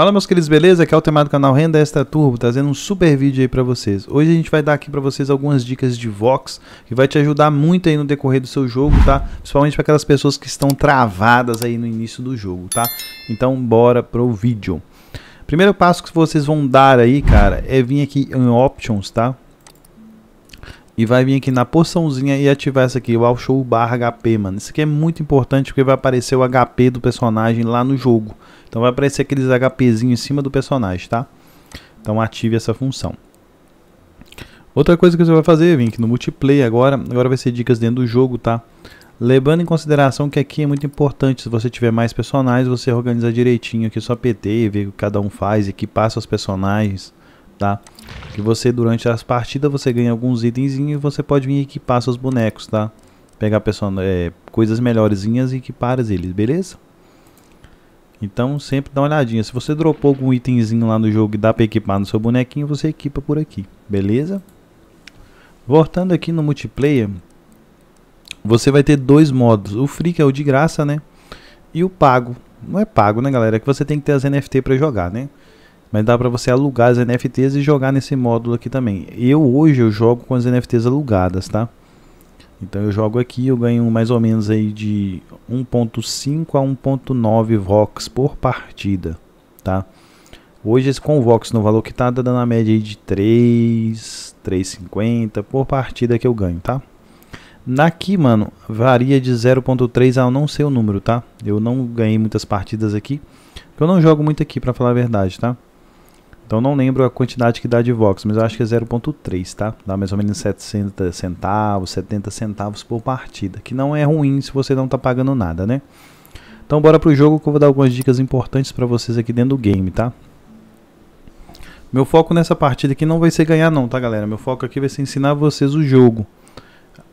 Fala meus queridos, beleza? Aqui é o tema do canal Renda Extra Turbo, trazendo um super vídeo aí para vocês. Hoje a gente vai dar aqui para vocês algumas dicas de Vox, que vai te ajudar muito aí no decorrer do seu jogo, tá? Principalmente para aquelas pessoas que estão travadas aí no início do jogo, tá? Então bora pro vídeo. Primeiro passo que vocês vão dar aí, cara, é vir aqui em Options, tá? E vai vir aqui na porçãozinha e ativar essa aqui, o All Show Bar HP, mano. Isso aqui é muito importante porque vai aparecer o HP do personagem lá no jogo. Então vai aparecer aqueles HPzinho em cima do personagem, tá? Então ative essa função. Outra coisa que você vai fazer, vem aqui no multiplayer agora, agora vai ser dicas dentro do jogo, tá? Levando em consideração que aqui é muito importante, se você tiver mais personagens, você organizar direitinho aqui sua PT, ver o que cada um faz, e seus os personagens, tá? Que você, durante as partidas, você ganha alguns itenzinhos e você pode vir equipar seus bonecos, tá? Pegar person é, coisas melhorzinhas e equipar eles, beleza? Então sempre dá uma olhadinha. Se você dropou algum itemzinho lá no jogo e dá para equipar no seu bonequinho, você equipa por aqui, beleza? Voltando aqui no multiplayer, você vai ter dois modos. O free que é o de graça, né? E o pago. Não é pago, né, galera? É que você tem que ter as NFT para jogar, né? Mas dá para você alugar as NFTs e jogar nesse módulo aqui também. Eu hoje eu jogo com as NFTs alugadas, tá? Então eu jogo aqui, eu ganho mais ou menos aí de 1.5 a 1.9 vox por partida, tá? Hoje esse com vox no valor que tá, dá tá dando a média aí de 3, 3.50 por partida que eu ganho, tá? Naqui, mano, varia de 0.3 a não sei o número, tá? Eu não ganhei muitas partidas aqui, eu não jogo muito aqui, pra falar a verdade, tá? Então não lembro a quantidade que dá de Vox, mas eu acho que é 0.3, tá? Dá mais ou menos 70 centavos, 70 centavos por partida, que não é ruim se você não tá pagando nada, né? Então bora pro jogo que eu vou dar algumas dicas importantes para vocês aqui dentro do game, tá? Meu foco nessa partida aqui não vai ser ganhar não, tá galera? Meu foco aqui vai ser ensinar vocês o jogo.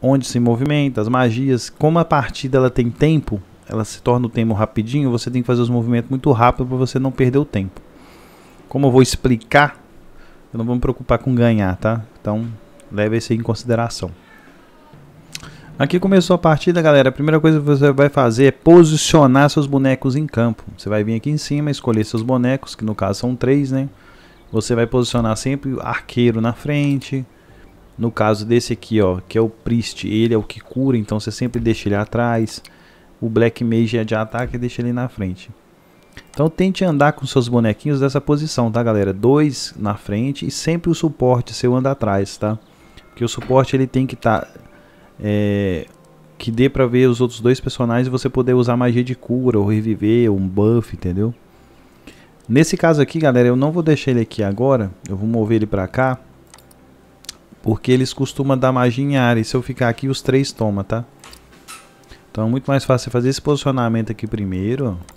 Onde se movimenta, as magias, como a partida ela tem tempo, ela se torna o tempo rapidinho, você tem que fazer os movimentos muito rápido para você não perder o tempo. Como eu vou explicar, eu não vou me preocupar com ganhar, tá? Então, leve isso aí em consideração. Aqui começou a partida, galera. A primeira coisa que você vai fazer é posicionar seus bonecos em campo. Você vai vir aqui em cima, escolher seus bonecos, que no caso são três, né? Você vai posicionar sempre o arqueiro na frente. No caso desse aqui, ó, que é o Priest, ele é o que cura, então você sempre deixa ele atrás. O Black Mage é de ataque e deixa ele na frente. Então tente andar com seus bonequinhos dessa posição, tá galera? Dois na frente e sempre o suporte seu anda atrás, tá? Porque o suporte ele tem que estar... Tá, é, que dê pra ver os outros dois personagens e você poder usar magia de cura ou reviver ou um buff, entendeu? Nesse caso aqui, galera, eu não vou deixar ele aqui agora. Eu vou mover ele pra cá. Porque eles costumam dar magia em área. E se eu ficar aqui, os três toma, tá? Então é muito mais fácil fazer esse posicionamento aqui primeiro, ó.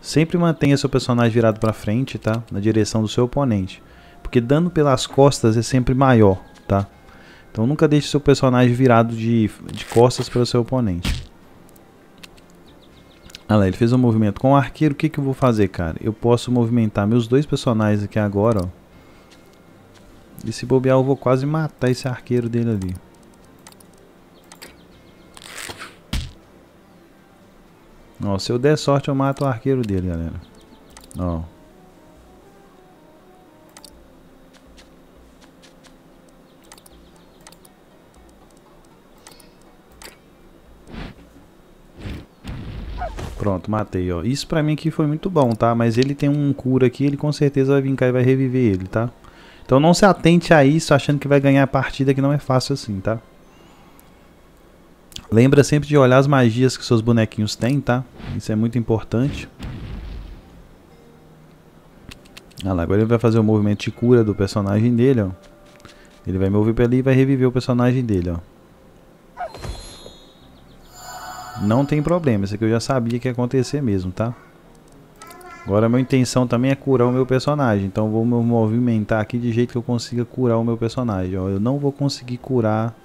Sempre mantenha seu personagem virado para frente, tá? Na direção do seu oponente. Porque dano pelas costas é sempre maior, tá? Então nunca deixe seu personagem virado de, de costas para o seu oponente. Olha, lá, ele fez um movimento com o arqueiro. O que, que eu vou fazer, cara? Eu posso movimentar meus dois personagens aqui agora, ó. E se bobear, eu vou quase matar esse arqueiro dele ali. Ó, se eu der sorte eu mato o arqueiro dele, galera. Ó. Pronto, matei, ó. Isso pra mim aqui foi muito bom, tá? Mas ele tem um cura aqui, ele com certeza vai vir cá e vai reviver ele, tá? Então não se atente a isso achando que vai ganhar a partida, que não é fácil assim, tá? Lembra sempre de olhar as magias que seus bonequinhos têm, tá? Isso é muito importante. Ah lá, agora ele vai fazer o movimento de cura do personagem dele, ó. Ele vai mover pra ali e vai reviver o personagem dele, ó. Não tem problema, isso aqui eu já sabia que ia acontecer mesmo, tá? Agora a minha intenção também é curar o meu personagem, então vou me movimentar aqui de jeito que eu consiga curar o meu personagem, ó. Eu não vou conseguir curar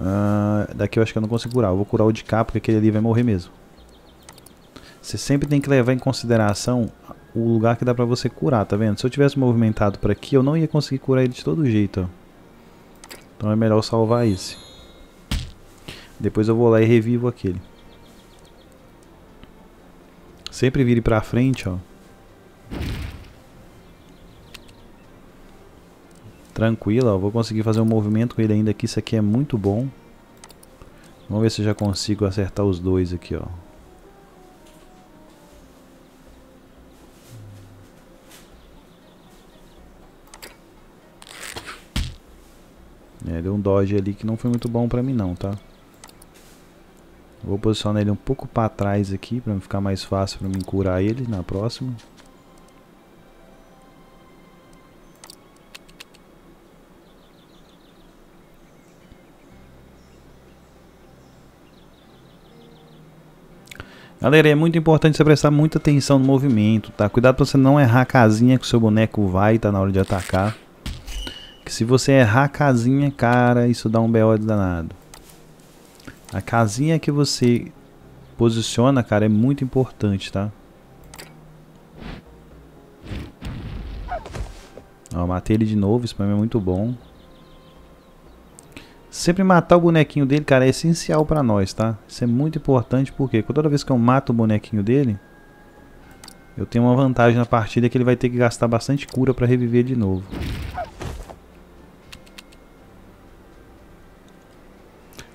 Uh, daqui eu acho que eu não consigo curar. Eu vou curar o de cá, porque aquele ali vai morrer mesmo. Você sempre tem que levar em consideração o lugar que dá pra você curar, tá vendo? Se eu tivesse movimentado pra aqui, eu não ia conseguir curar ele de todo jeito, ó. Então é melhor salvar esse. Depois eu vou lá e revivo aquele. Sempre vire pra frente, ó. tranquila. Ó, vou conseguir fazer um movimento com ele ainda aqui. Isso aqui é muito bom. Vamos ver se eu já consigo acertar os dois aqui, ó. É, deu um dodge ali que não foi muito bom pra mim não, tá? Vou posicionar ele um pouco pra trás aqui, pra ficar mais fácil pra mim curar ele na próxima. Galera, é muito importante você prestar muita atenção no movimento, tá? Cuidado pra você não errar a casinha que o seu boneco vai, tá? Na hora de atacar. Que se você errar a casinha, cara, isso dá um BO danado. A casinha que você posiciona, cara, é muito importante, tá? Ó, matei ele de novo, isso pra mim é muito bom. Sempre matar o bonequinho dele, cara, é essencial para nós, tá? Isso é muito importante porque toda vez que eu mato o bonequinho dele, eu tenho uma vantagem na partida que ele vai ter que gastar bastante cura para reviver de novo.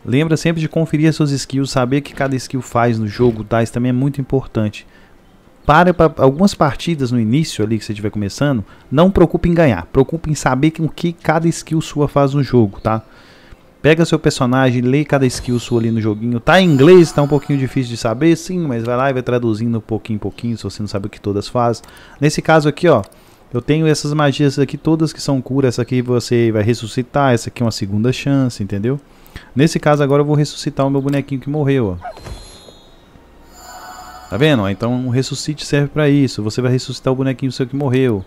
Lembra sempre de conferir as suas skills, saber o que cada skill faz no jogo, tá? Isso também é muito importante. Para pra, algumas partidas no início ali que você estiver começando, não preocupe em ganhar, preocupe em saber o que cada skill sua faz no jogo, tá? Pega seu personagem, lê cada skill sua ali no joguinho. Tá em inglês, tá um pouquinho difícil de saber, sim, mas vai lá e vai traduzindo pouquinho em pouquinho, se você não sabe o que todas fazem. Nesse caso aqui, ó, eu tenho essas magias aqui todas que são cura. Essa aqui você vai ressuscitar, essa aqui é uma segunda chance, entendeu? Nesse caso agora eu vou ressuscitar o meu bonequinho que morreu, ó. Tá vendo? Então o ressuscite serve pra isso. Você vai ressuscitar o bonequinho seu que morreu.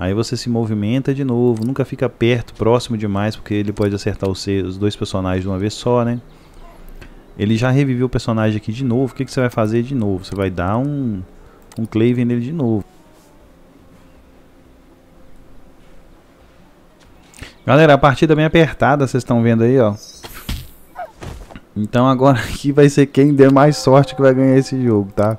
Aí você se movimenta de novo, nunca fica perto, próximo demais, porque ele pode acertar os, os dois personagens de uma vez só, né? Ele já reviveu o personagem aqui de novo, o que, que você vai fazer de novo? Você vai dar um, um Clave nele de novo. Galera, a partida bem apertada, vocês estão vendo aí, ó. Então agora aqui vai ser quem der mais sorte que vai ganhar esse jogo, tá?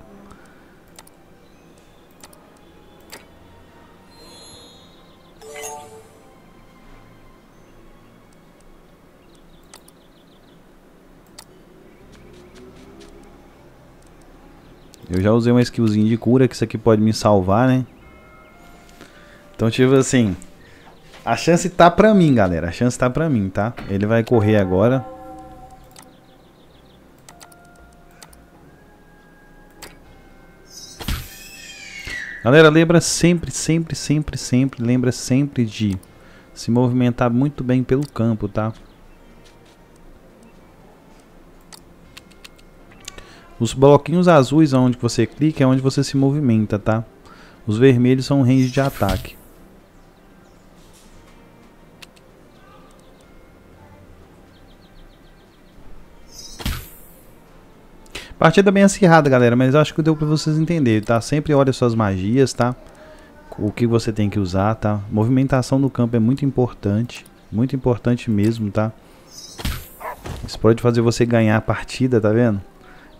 Eu já usei uma skillzinha de cura, que isso aqui pode me salvar, né? Então, tipo assim, a chance tá pra mim, galera. A chance tá pra mim, tá? Ele vai correr agora. Galera, lembra sempre, sempre, sempre, sempre, lembra sempre de se movimentar muito bem pelo campo, tá? Os bloquinhos azuis onde você clica é onde você se movimenta, tá? Os vermelhos são range de ataque. Partida bem acirrada, galera, mas acho que deu pra vocês entenderem, tá? Sempre olha suas magias, tá? O que você tem que usar, tá? Movimentação no campo é muito importante, muito importante mesmo, tá? Isso pode fazer você ganhar a partida, tá vendo?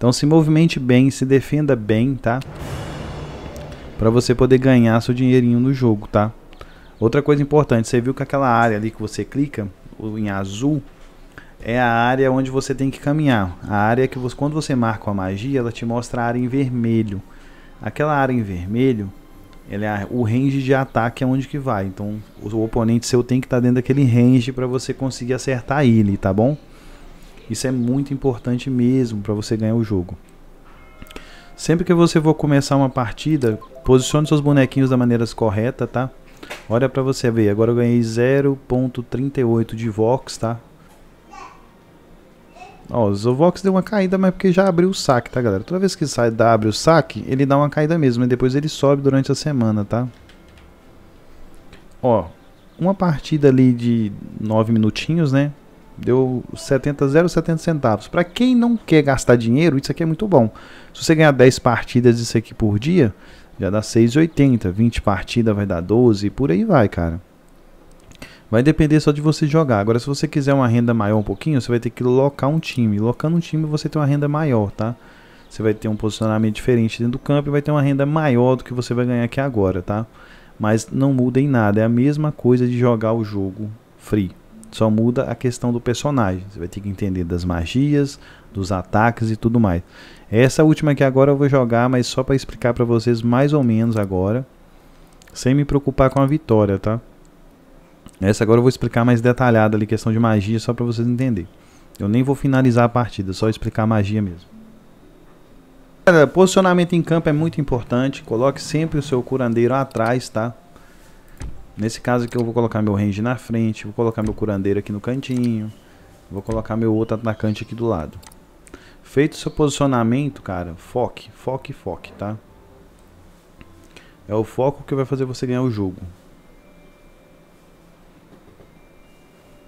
Então se movimente bem, se defenda bem, tá? Para você poder ganhar seu dinheirinho no jogo, tá? Outra coisa importante, você viu que aquela área ali que você clica em azul é a área onde você tem que caminhar. A área que você, quando você marca a magia, ela te mostra a área em vermelho. Aquela área em vermelho, ela é a, o range de ataque é onde que vai. Então, o, oponente seu tem que estar tá dentro daquele range para você conseguir acertar ele, tá bom? Isso é muito importante mesmo para você ganhar o jogo. Sempre que você for começar uma partida, posicione seus bonequinhos da maneira correta, tá? Olha para você ver, agora eu ganhei 0.38 de Vox, tá? Ó, o Vox deu uma caída, mas porque já abriu o saque, tá, galera? Toda vez que sai, dá, abre o saque, ele dá uma caída mesmo, e depois ele sobe durante a semana, tá? Ó, uma partida ali de 9 minutinhos, né? Deu 70, 0, 70 centavos. Para quem não quer gastar dinheiro, isso aqui é muito bom. Se você ganhar 10 partidas disso aqui por dia, já dá 6,80. 20 partidas vai dar 12, por aí vai, cara. Vai depender só de você jogar. Agora, se você quiser uma renda maior um pouquinho, você vai ter que locar um time. Locando um time, você tem uma renda maior, tá? Você vai ter um posicionamento diferente dentro do campo e vai ter uma renda maior do que você vai ganhar aqui agora, tá? Mas não muda em nada. É a mesma coisa de jogar o jogo free. Só muda a questão do personagem. Você vai ter que entender das magias, dos ataques e tudo mais. Essa última aqui agora eu vou jogar, mas só para explicar para vocês mais ou menos agora. Sem me preocupar com a vitória, tá? Essa agora eu vou explicar mais detalhada ali, questão de magia, só para vocês entenderem. Eu nem vou finalizar a partida, só explicar a magia mesmo. posicionamento em campo é muito importante. Coloque sempre o seu curandeiro atrás, tá? Nesse caso aqui eu vou colocar meu range na frente, vou colocar meu curandeiro aqui no cantinho, vou colocar meu outro atacante aqui do lado. Feito seu posicionamento, cara, foque, foque, foque, tá? É o foco que vai fazer você ganhar o jogo.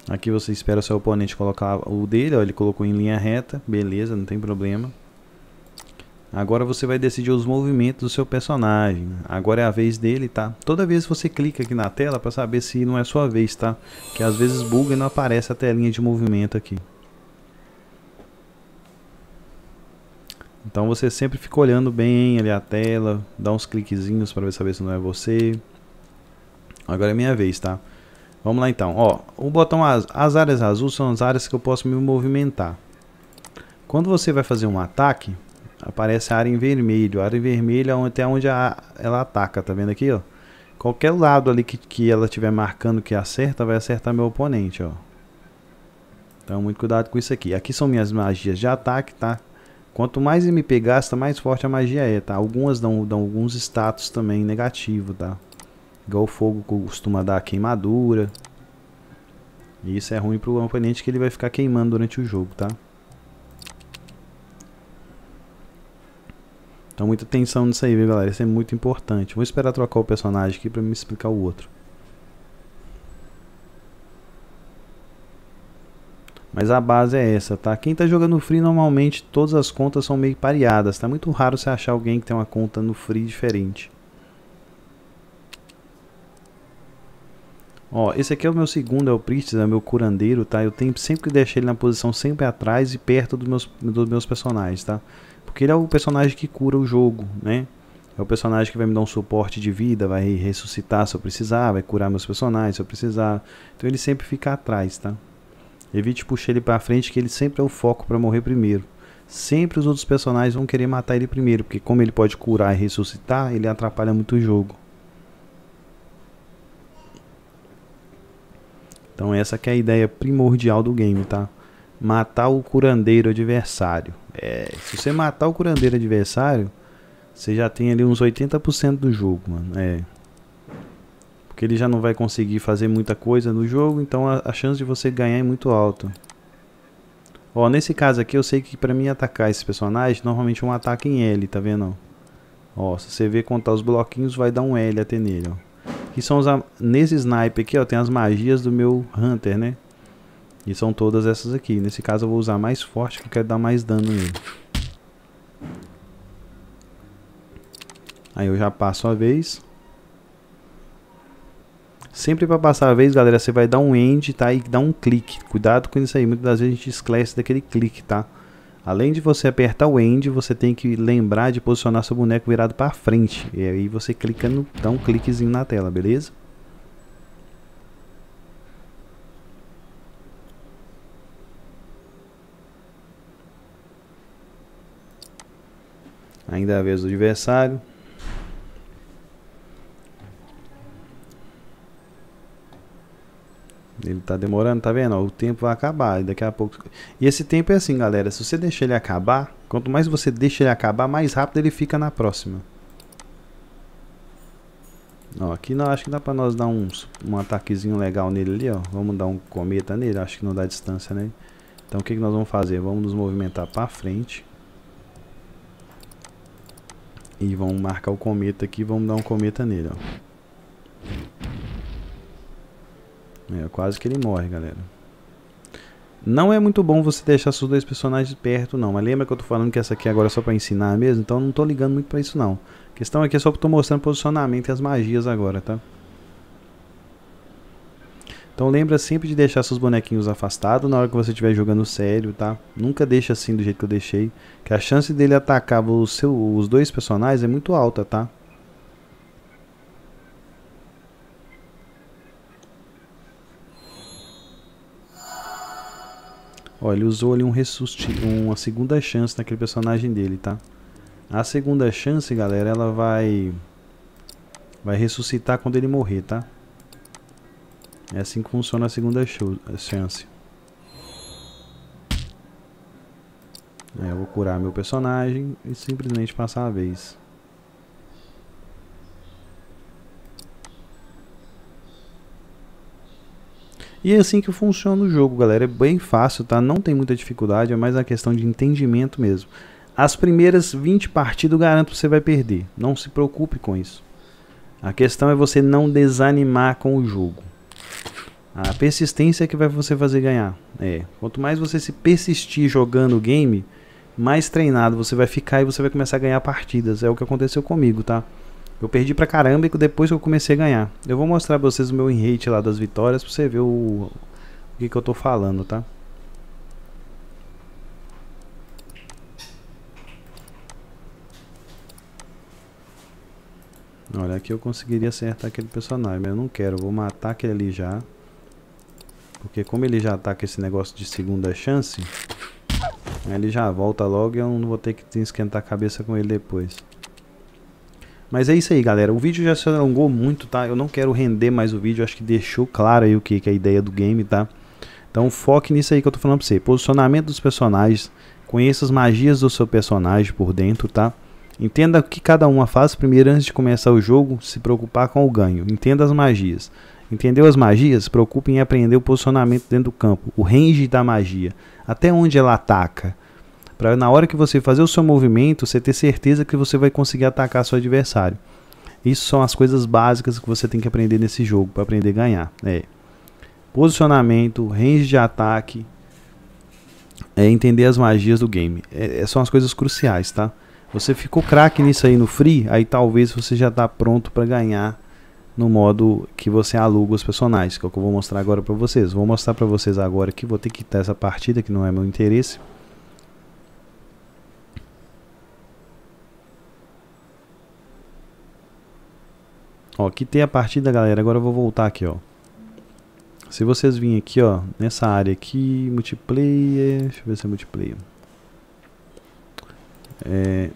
Aqui você espera seu oponente colocar o dele, ó, ele colocou em linha reta, beleza, não tem problema. Agora você vai decidir os movimentos do seu personagem. Agora é a vez dele, tá? Toda vez você clica aqui na tela para saber se não é sua vez, tá? Que às vezes buga e não aparece a telinha de movimento aqui. Então você sempre fica olhando bem ali a tela, dá uns cliquezinhos para saber se não é você. Agora é minha vez, tá? Vamos lá então. Ó, o botão az as áreas azuis são as áreas que eu posso me movimentar. Quando você vai fazer um ataque, aparece a área em vermelho. A área em vermelho é até onde a, ela ataca, tá vendo aqui, ó? Qualquer lado ali que, que ela estiver marcando que acerta, vai acertar meu oponente, ó. Então muito cuidado com isso aqui. Aqui são minhas magias de ataque, tá? Quanto mais MP gasta, mais forte a magia é, tá? Algumas dão, dão alguns status também negativo, tá? Igual o fogo costuma dar queimadura. E isso é ruim pro oponente que ele vai ficar queimando durante o jogo, tá? Então muita atenção nisso aí, viu, galera? Isso é muito importante. Vou esperar trocar o personagem aqui pra me explicar o outro. Mas a base é essa, tá? Quem tá jogando free, normalmente todas as contas são meio pareadas. Tá muito raro você achar alguém que tem uma conta no free diferente. Ó, esse aqui é o meu segundo, é o Priest, é meu curandeiro, tá? Eu tenho sempre que deixar ele na posição sempre atrás e perto dos meus, dos meus personagens, tá? Porque ele é o personagem que cura o jogo, né? É o personagem que vai me dar um suporte de vida, vai ressuscitar se eu precisar, vai curar meus personagens se eu precisar. Então ele sempre fica atrás, tá? Evite puxar ele para frente, que ele sempre é o foco para morrer primeiro. Sempre os outros personagens vão querer matar ele primeiro, porque como ele pode curar e ressuscitar, ele atrapalha muito o jogo. Então essa é a ideia primordial do game, tá? matar o curandeiro adversário. É, se você matar o curandeiro adversário, você já tem ali uns 80% do jogo, mano. É. Porque ele já não vai conseguir fazer muita coisa no jogo, então a, a chance de você ganhar é muito alta. Ó, nesse caso aqui eu sei que pra mim atacar esse personagem, normalmente um ataque em L, tá vendo? Ó, se você ver contar os bloquinhos, vai dar um L até nele, ó. Que são os, nesse snipe aqui, ó, tem as magias do meu Hunter, né? E são todas essas aqui. Nesse caso eu vou usar mais forte, porque eu quero dar mais dano nele. Aí eu já passo a vez. Sempre para passar a vez, galera, você vai dar um end, tá? E dar um clique. Cuidado com isso aí. Muitas das vezes a gente esclarece daquele clique, tá? Além de você apertar o end, você tem que lembrar de posicionar seu boneco virado para frente. E aí você clica no... dá um cliquezinho na tela, beleza? Ainda é a vez do adversário. Ele tá demorando, tá vendo? o tempo vai acabar e daqui a pouco. E esse tempo é assim, galera. Se você deixar ele acabar, quanto mais você deixa ele acabar, mais rápido ele fica na próxima. Ó, aqui não, acho que dá pra nós dar um, um ataquezinho legal nele ali, ó. Vamos dar um cometa nele, acho que não dá distância né? Então o que, que nós vamos fazer? Vamos nos movimentar pra frente. E vamos marcar o cometa aqui, vamos dar um cometa nele, ó. É, quase que ele morre, galera. Não é muito bom você deixar seus dois personagens perto, não. Mas lembra que eu tô falando que essa aqui agora é só pra ensinar mesmo? Então não tô ligando muito pra isso, não. A questão aqui é só que eu tô mostrando posicionamento e as magias agora, tá? Então lembra sempre de deixar seus bonequinhos afastados na hora que você estiver jogando sério, tá? Nunca deixa assim do jeito que eu deixei, que a chance dele atacar o seu, os dois personagens é muito alta, tá? Olha, ele usou ali um uma segunda chance naquele personagem dele, tá? A segunda chance, galera, ela vai vai ressuscitar quando ele morrer, tá? É assim que funciona a segunda show, a eh, chance. É, eu vou curar meu personagem e simplesmente passar a vez. E é assim que funciona o jogo, galera. É bem fácil, tá? Não tem muita dificuldade, é mais uma questão de entendimento mesmo. As primeiras 20 partidas, eu garanto que você vai perder. Não se preocupe com isso. A questão é você não desanimar com o jogo. A persistência é que vai você fazer ganhar. É, quanto mais você se persistir jogando o game, mais treinado você vai ficar e você vai começar a ganhar partidas. É o que aconteceu comigo, tá? Eu perdi pra caramba e depois que eu comecei a ganhar. Eu vou mostrar pra vocês o meu enrate lá das vitórias pra você ver o, o que, que eu tô falando, tá? Olha, aqui eu conseguiria acertar aquele personagem, mas eu não quero. Eu vou matar aquele ali já. Porque como ele já tá com esse negócio de segunda chance, ele já volta logo e eu não vou ter que esquentar a cabeça com ele depois. Mas é isso aí, galera. O vídeo já se alongou muito, tá? Eu não quero render mais o vídeo. Acho que deixou claro aí o que, que é a ideia do game, tá? Então foque nisso aí que eu tô falando pra você. Posicionamento dos personagens. Conheça as magias do seu personagem por dentro, tá? Entenda o que cada uma faz primeiro antes de começar o jogo. Se preocupar com o ganho. Entenda as magias. Entendeu as magias? Preocupe em aprender o posicionamento dentro do campo, o range da magia, até onde ela ataca. Para na hora que você fazer o seu movimento, você ter certeza que você vai conseguir atacar seu adversário. Isso são as coisas básicas que você tem que aprender nesse jogo para aprender a ganhar. É. Posicionamento, range de ataque, é entender as magias do game. É, é, são as coisas cruciais, tá? Você ficou craque nisso aí no free, aí talvez você já está pronto para ganhar no modo que você aluga os personagens, que é o que eu vou mostrar agora para vocês. Vou mostrar para vocês agora que vou ter que quitar essa partida, que não é meu interesse. Ó, quitei a partida, galera. Agora eu vou voltar aqui, ó. Se vocês virem aqui, ó, nessa área aqui, multiplayer, deixa eu ver se é multiplayer. É,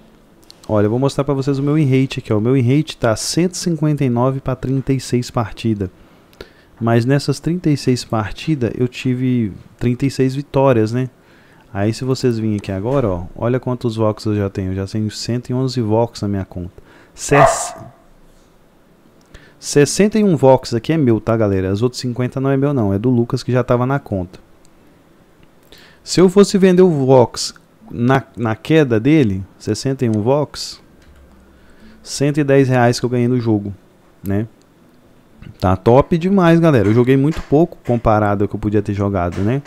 Olha, eu vou mostrar para vocês o meu enrate aqui. Ó. O meu enrate está 159 para 36 partidas. Mas nessas 36 partidas eu tive 36 vitórias, né? Aí se vocês virem aqui agora, ó, olha quantos vox eu já tenho. já tenho 111 vox na minha conta. Ses... 61 vox aqui é meu, tá galera? As outras 50 não é meu não, é do Lucas que já estava na conta. Se eu fosse vender o vox na, na queda dele, 61 Vox, 110 reais que eu ganhei no jogo, né? Tá top demais, galera. Eu joguei muito pouco comparado ao que eu podia ter jogado, né?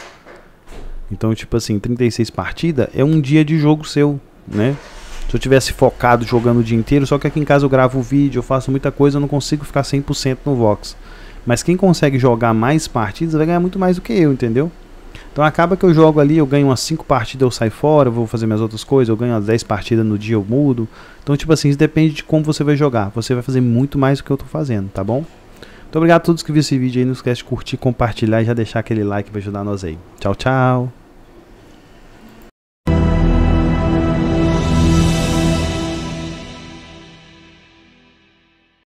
Então, tipo assim, 36 partidas é um dia de jogo seu, né? Se eu tivesse focado jogando o dia inteiro, só que aqui em casa eu gravo o vídeo, eu faço muita coisa, eu não consigo ficar 100% no Vox. Mas quem consegue jogar mais partidas vai ganhar muito mais do que eu, entendeu? Então acaba que eu jogo ali, eu ganho umas 5 partidas, eu saio fora, eu vou fazer minhas outras coisas, eu ganho umas 10 partidas no dia, eu mudo. Então, tipo assim, isso depende de como você vai jogar. Você vai fazer muito mais do que eu tô fazendo, tá bom? Muito obrigado a todos que viram esse vídeo aí. Não esquece de curtir, compartilhar e já deixar aquele like pra ajudar nós aí. Tchau, tchau!